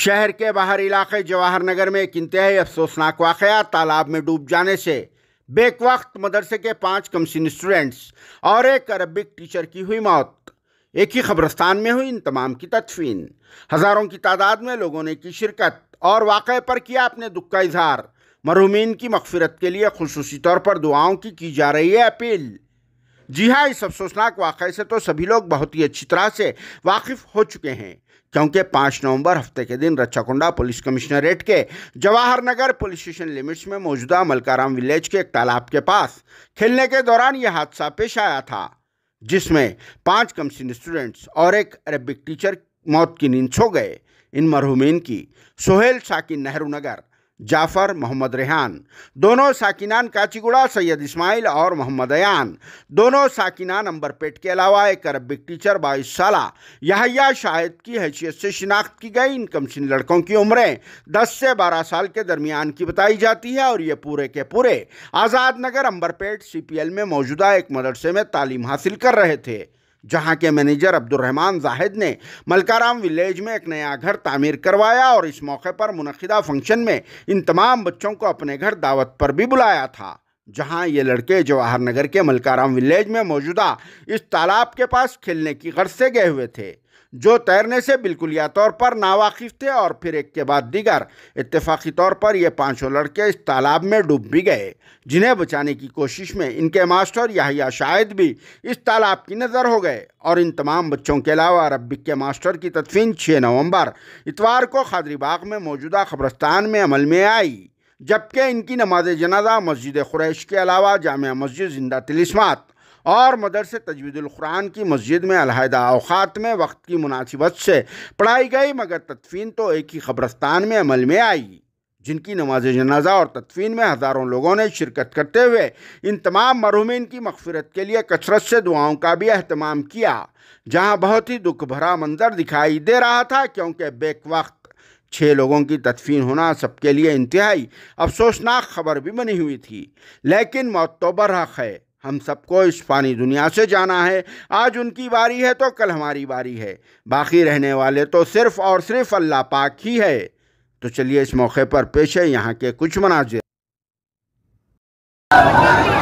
शहर के बाहर इलाके जवाहर नगर में एक इंतहाई अफसोसनाक वाकया तालाब में डूब जाने से बेक वक्त मदरसे के पांच कमसिन स्टूडेंट्स और एक अरबिक टीचर की हुई मौत एक ही खबरस्तान में हुई इन तमाम की तदफीन हज़ारों की तादाद में लोगों ने की शिरकत और वाक़े पर किया अपने दुख का इजहार मरहुमीन की मकफरत के लिए खसूसी तौर पर दुआओं की की जा रही है अपील जी हाँ इस अफसोसनाक वाक़े से तो सभी लोग बहुत ही अच्छी तरह से वाकिफ़ हो चुके हैं क्योंकि पाँच नवंबर हफ्ते के दिन रच्छाकुंडा पुलिस कमिश्नरेट के Jawahar Nagar police station limits में मौजूदा मलकाराम विलेज के एक तालाब के पास खेलने के दौरान यह हादसा पेश आया था जिसमें पांच कमसिन स्टूडेंट्स और एक अरबिक टीचर मौत की नींद सो गए इन मरहूमिन की सोहेल साकिन नेहरू नगर जाफर मोहम्मद रेहान दोनों साकिनान काचीगुड़ा सैयद इस्माइल और मोहम्मद अयान दोनों साकिनान पेट के अलावा एक अरबिक टीचर बाईस साल यहा शाहिद की हैसियत से शिनाख्त की गई इन कमसिन लड़कों की उम्रें 10 से 12 साल के दरमियान की बताई जाती है और ये पूरे के पूरे आज़ाद नगर अंबरपेट सीपीएल में मौजूदा एक मदरसे में तालीम हासिल कर रहे थे जहां के मैनेजर अब्दुलरहमान जाहिद ने मलकाराम विलेज में एक नया घर तामीर करवाया और इस मौके पर मुनदा फंक्शन में इन तमाम बच्चों को अपने घर दावत पर भी बुलाया था जहां ये लड़के जवाहर नगर के मलकाराम विलेज में मौजूदा इस तालाब के पास खेलने की गर्ज से गए हुए थे जो तैरने से बिल्कुल या तौर पर नावाकिफ थे और फिर एक के बाद दीगर इतफाक़ी तौर पर ये पाँचों लड़के इस तालाब में डूब भी गए जिन्हें बचाने की कोशिश में इनके मास्टर याहिया शायद भी इस तालाब की नज़र हो गए और इन तमाम बच्चों के अलावा अरबिक के मास्टर की तदफीन छः नवंबर इतवार को खादरीबाग में मौजूदा कब्रस्तान में अमल में आई जबकि इनकी नमाज जनाजा मस्जिद ख़ुरैश के अलावा जामिया मस्जिद जिंदा तलिसमात और मदरसे कुरान की मस्जिद में अलहदा अवकात में वक्त की मुनासिबत से पढ़ाई गई मगर तदफीन तो एक ही कब्रस्तान में अमल में आई जिनकी नमाज जनाजा और तदफीन में हज़ारों लोगों ने शिरकत करते हुए इन तमाम मरहूमिन की मगफरत के लिए कसरत से दुआओं का भी अहतमाम किया जहाँ बहुत ही दुख भरा मंजर दिखाई दे रहा था क्योंकि बेक वक्त छः लोगों की तदफीन होना सबके लिए इंतहाई अफसोसनाक खबर भी बनी हुई थी लेकिन मौत तो बरहक है हम सबको इस फानी दुनिया से जाना है आज उनकी बारी है तो कल हमारी बारी है बाकी रहने वाले तो सिर्फ़ और सिर्फ अल्लाह पाक ही है तो चलिए इस मौके पर पेश है यहाँ के कुछ मनाजिर